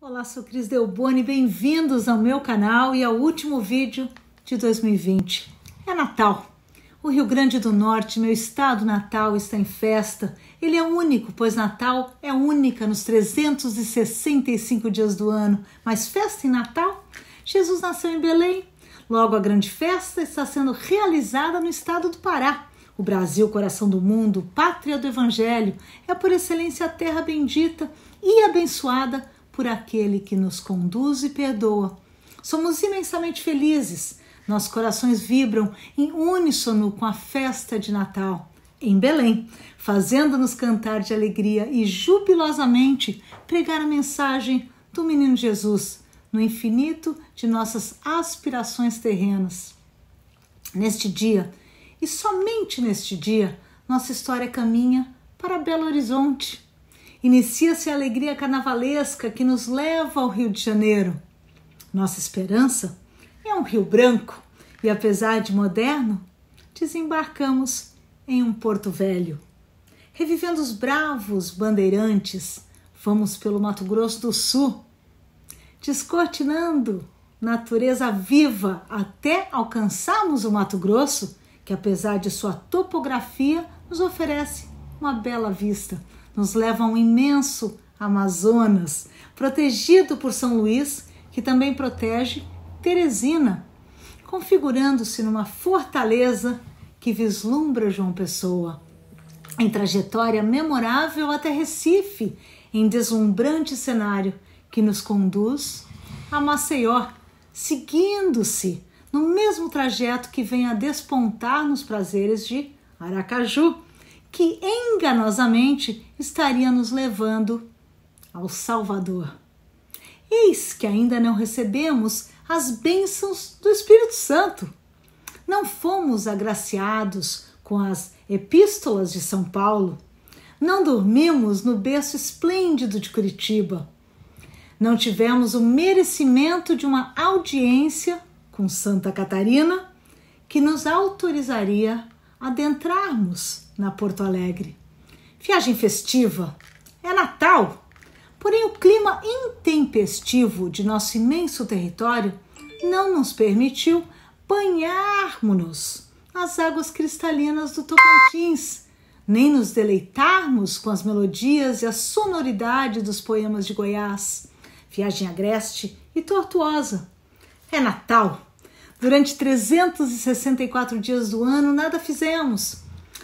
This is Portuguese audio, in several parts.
Olá, sou Cris Boni. bem-vindos ao meu canal e ao último vídeo de 2020. É Natal. O Rio Grande do Norte, meu estado natal, está em festa. Ele é único, pois Natal é única nos 365 dias do ano. Mas festa em Natal? Jesus nasceu em Belém. Logo, a grande festa está sendo realizada no estado do Pará. O Brasil, coração do mundo, pátria do Evangelho, é por excelência a terra bendita e abençoada por aquele que nos conduz e perdoa. Somos imensamente felizes. Nossos corações vibram em uníssono com a festa de Natal em Belém, fazendo-nos cantar de alegria e jubilosamente pregar a mensagem do menino Jesus no infinito de nossas aspirações terrenas. Neste dia, e somente neste dia, nossa história caminha para Belo Horizonte Inicia-se a alegria carnavalesca que nos leva ao Rio de Janeiro. Nossa esperança é um rio branco e, apesar de moderno, desembarcamos em um porto velho. Revivendo os bravos bandeirantes, vamos pelo Mato Grosso do Sul, descortinando natureza viva até alcançarmos o Mato Grosso, que apesar de sua topografia nos oferece uma bela vista nos leva a um imenso Amazonas, protegido por São Luís, que também protege Teresina, configurando-se numa fortaleza que vislumbra João Pessoa. Em trajetória memorável até Recife, em deslumbrante cenário que nos conduz a Maceió, seguindo-se no mesmo trajeto que vem a despontar nos prazeres de Aracaju que enganosamente estaria nos levando ao Salvador. Eis que ainda não recebemos as bênçãos do Espírito Santo. Não fomos agraciados com as epístolas de São Paulo. Não dormimos no berço esplêndido de Curitiba. Não tivemos o merecimento de uma audiência com Santa Catarina que nos autorizaria adentrarmos na Porto Alegre. Viagem festiva, é Natal, porém o clima intempestivo de nosso imenso território não nos permitiu banharmos-nos nas águas cristalinas do Tocantins, nem nos deleitarmos com as melodias e a sonoridade dos poemas de Goiás. Viagem agreste e tortuosa. É Natal, Durante 364 dias do ano, nada fizemos.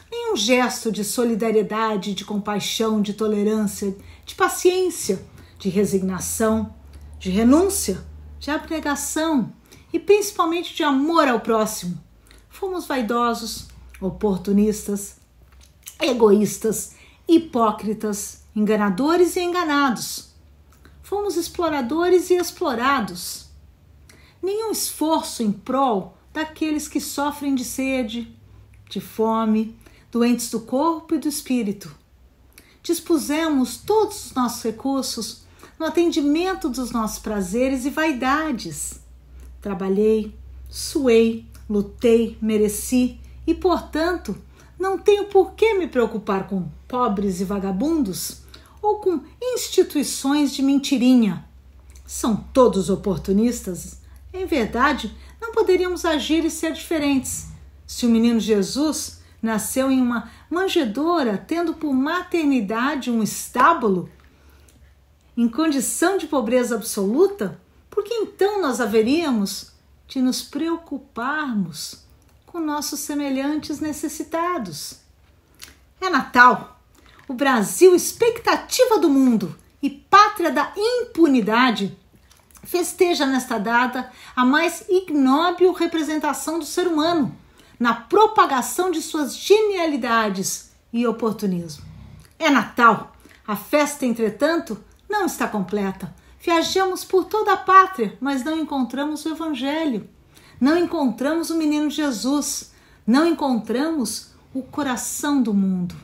Nenhum gesto de solidariedade, de compaixão, de tolerância, de paciência, de resignação, de renúncia, de abnegação e principalmente de amor ao próximo. Fomos vaidosos, oportunistas, egoístas, hipócritas, enganadores e enganados. Fomos exploradores e explorados nenhum esforço em prol daqueles que sofrem de sede, de fome, doentes do corpo e do espírito. Dispusemos todos os nossos recursos no atendimento dos nossos prazeres e vaidades. Trabalhei, suei, lutei, mereci e, portanto, não tenho por que me preocupar com pobres e vagabundos ou com instituições de mentirinha. São todos oportunistas em verdade, não poderíamos agir e ser diferentes. Se o menino Jesus nasceu em uma manjedoura, tendo por maternidade um estábulo, em condição de pobreza absoluta, por que então nós haveríamos de nos preocuparmos com nossos semelhantes necessitados? É Natal, o Brasil, expectativa do mundo e pátria da impunidade festeja nesta data a mais ignóbil representação do ser humano na propagação de suas genialidades e oportunismo. É Natal. A festa, entretanto, não está completa. Viajamos por toda a pátria, mas não encontramos o Evangelho. Não encontramos o menino Jesus. Não encontramos o coração do mundo.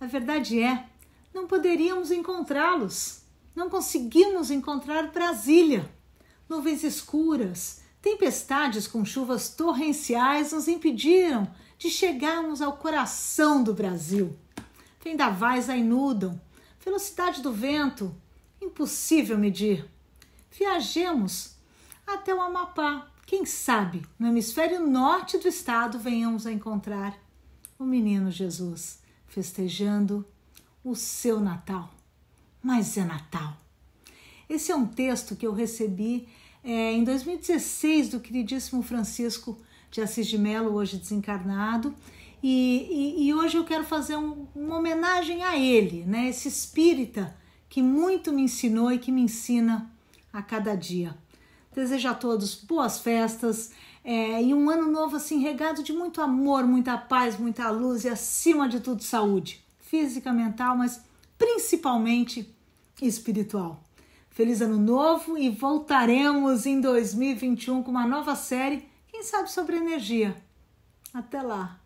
A verdade é, não poderíamos encontrá-los. Não conseguimos encontrar Brasília. Nuvens escuras, tempestades com chuvas torrenciais nos impediram de chegarmos ao coração do Brasil. Vendavais a inundam, velocidade do vento, impossível medir. Viajemos até o Amapá. Quem sabe no hemisfério norte do estado venhamos a encontrar o menino Jesus festejando o seu Natal. Mas é Natal. Esse é um texto que eu recebi é, em 2016 do queridíssimo Francisco de Assis de Mello, hoje desencarnado, e, e, e hoje eu quero fazer um, uma homenagem a ele, né? esse espírita que muito me ensinou e que me ensina a cada dia. Desejo a todos boas festas é, e um ano novo assim regado de muito amor, muita paz, muita luz e acima de tudo saúde, física, mental, mas principalmente espiritual. Feliz ano novo e voltaremos em 2021 com uma nova série, quem sabe sobre energia. Até lá!